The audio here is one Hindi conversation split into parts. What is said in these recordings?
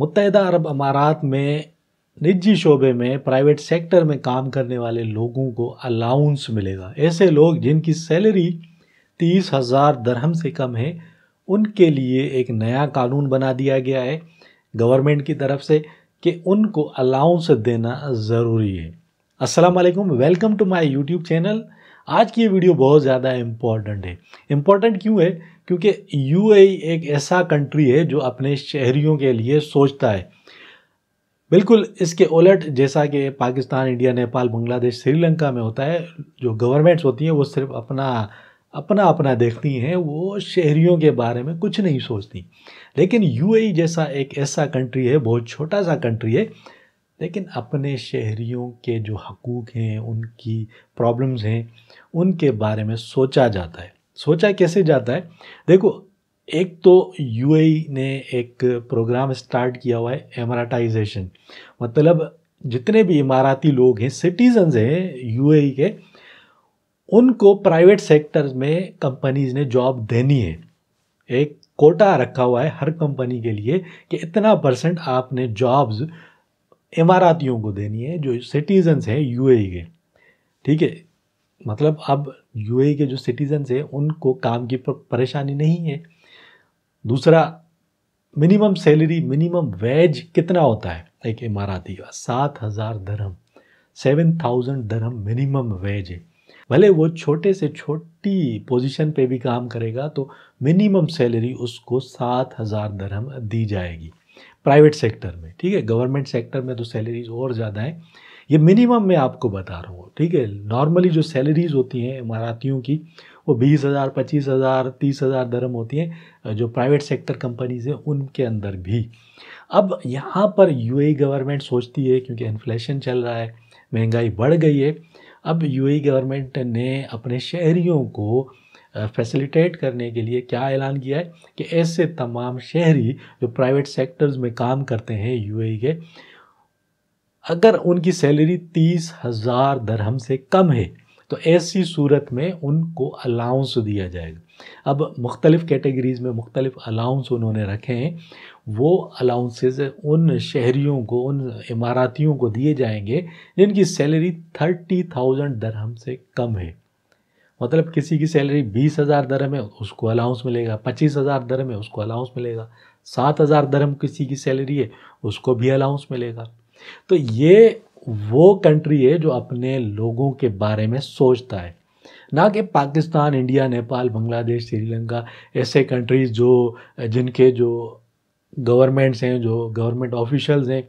मुतहदा अरब अमारात में निजी शोबे में प्राइवेट सेक्टर में काम करने वाले लोगों को अलाउंस मिलेगा ऐसे लोग जिनकी सैलरी तीस हज़ार दरहम से कम है उनके लिए एक नया कानून बना दिया गया है गवर्नमेंट की तरफ से कि उनको अलाउंस देना ज़रूरी है अस्सलाम वालेकुम welcome to my YouTube channel आज की ये वीडियो बहुत ज़्यादा इम्पॉर्टेंट है इम्पॉर्टेंट क्यों है क्योंकि यूएई e एक ऐसा कंट्री है जो अपने शहरियों के लिए सोचता है बिल्कुल इसके उलट जैसा कि पाकिस्तान इंडिया नेपाल बांग्लादेश श्रीलंका में होता है जो गवर्नमेंट्स होती हैं वो सिर्फ अपना अपना अपना देखती हैं वो शहरियों के बारे में कुछ नहीं सोचती लेकिन यूएई e जैसा एक ऐसा कंट्री है बहुत छोटा सा कंट्री है लेकिन अपने शहरियों के जो हकूक़ हैं उनकी प्रॉब्लम्स हैं उनके बारे में सोचा जाता है सोचा कैसे जाता है देखो एक तो यूएई e ने एक प्रोग्राम स्टार्ट किया हुआ है एमराटाइजेशन मतलब जितने भी इमाराती लोग हैं सिटीजन्स हैं यूएई e के उनको प्राइवेट सेक्टर में कंपनीज ने जॉब देनी है एक कोटा रखा हुआ है हर कंपनी के लिए कि इतना परसेंट आपने जॉब्स इमारातियों को देनी है जो सिटीजन्स हैं यूएई e के ठीक है मतलब अब यू e के जो सिटीजन्स हैं उनको काम की परेशानी नहीं है दूसरा मिनिमम सैलरी मिनिमम वेज कितना होता है एक इमाराती का सात हज़ार धर्म सेवन थाउजेंड धर्म मिनिमम वेज है भले वो छोटे से छोटी पोजीशन पे भी काम करेगा तो मिनिमम सैलरी उसको सात हज़ार धर्म दी जाएगी प्राइवेट सेक्टर में ठीक है गवर्नमेंट सेक्टर में तो सैलरीज और ज़्यादा है ये मिनिमम मैं आपको बता रहा हूँ ठीक है नॉर्मली जो सैलरीज होती हैं इमारातियों की वो बीस हज़ार पच्चीस हज़ार तीस हज़ार दरम होती हैं जो प्राइवेट सेक्टर कंपनीज हैं उनके अंदर भी अब यहाँ पर यूएई गवर्नमेंट e सोचती है क्योंकि इन्फ्लेशन चल रहा है महंगाई बढ़ गई है अब यूएई गवर्नमेंट e ने अपने शहरीों को फैसिलिटेट करने के लिए क्या ऐलान किया है कि ऐसे तमाम शहरी जो प्राइवेट सेक्टर्स में काम करते हैं यूएई e के अगर उनकी सैलरी तीस हज़ार दरहम से कम है तो ऐसी सूरत में उनको अलाउंस दिया जाएगा अब मुख्तलिफ़ कैटेगरीज़ में मुख्तलिफ़ अलाउंस उन्होंने रखे हैं वो अलाउंसेज उन शहरीों को उन इमारातियों को दिए जाएंगे जिनकी सैलरी थर्टी थाउजेंड दरहम से कम है मतलब किसी की सैलरी बीस हज़ार दरम है उसको अलाउंस मिलेगा पच्चीस हज़ार दरम है उसको अलाउंस मिलेगा सात हज़ार दरम किसी की सैलरी है उसको भी अलाउंस मिलेगा तो ये वो कंट्री है जो अपने लोगों के बारे में सोचता है ना कि पाकिस्तान इंडिया नेपाल बांग्लादेश श्रीलंका ऐसे कंट्रीज़ जो जिनके जो गवर्नमेंट्स हैं जो गवर्नमेंट ऑफिशल्स हैं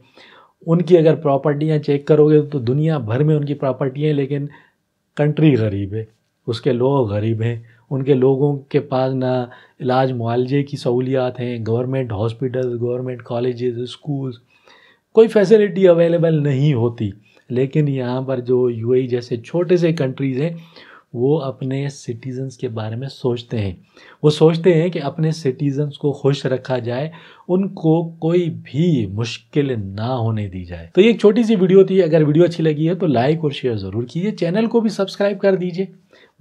उनकी अगर प्रॉपर्टियाँ चेक करोगे तो दुनिया भर में उनकी प्रॉपर्टी हैं लेकिन कंट्री गरीब है उसके लोग गरीब हैं उनके लोगों के पास ना इलाज मुआलजे की सहूलियात हैं government hospital government college schools कोई फैसिलिटी अवेलेबल नहीं होती लेकिन यहाँ पर जो यू e जैसे छोटे से कंट्रीज़ हैं वो अपने सिटीज़न्स के बारे में सोचते हैं वो सोचते हैं कि अपने सिटीज़न्स को खुश रखा जाए उनको कोई भी मुश्किल ना होने दी जाए तो ये एक छोटी सी वीडियो थी अगर वीडियो अच्छी लगी है तो लाइक और शेयर ज़रूर कीजिए चैनल को भी सब्सक्राइब कर दीजिए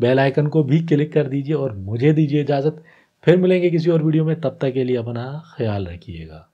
बेल आइकन को भी क्लिक कर दीजिए और मुझे दीजिए इजाज़त फिर मिलेंगे किसी और वीडियो में तब तक के लिए अपना ख्याल रखिएगा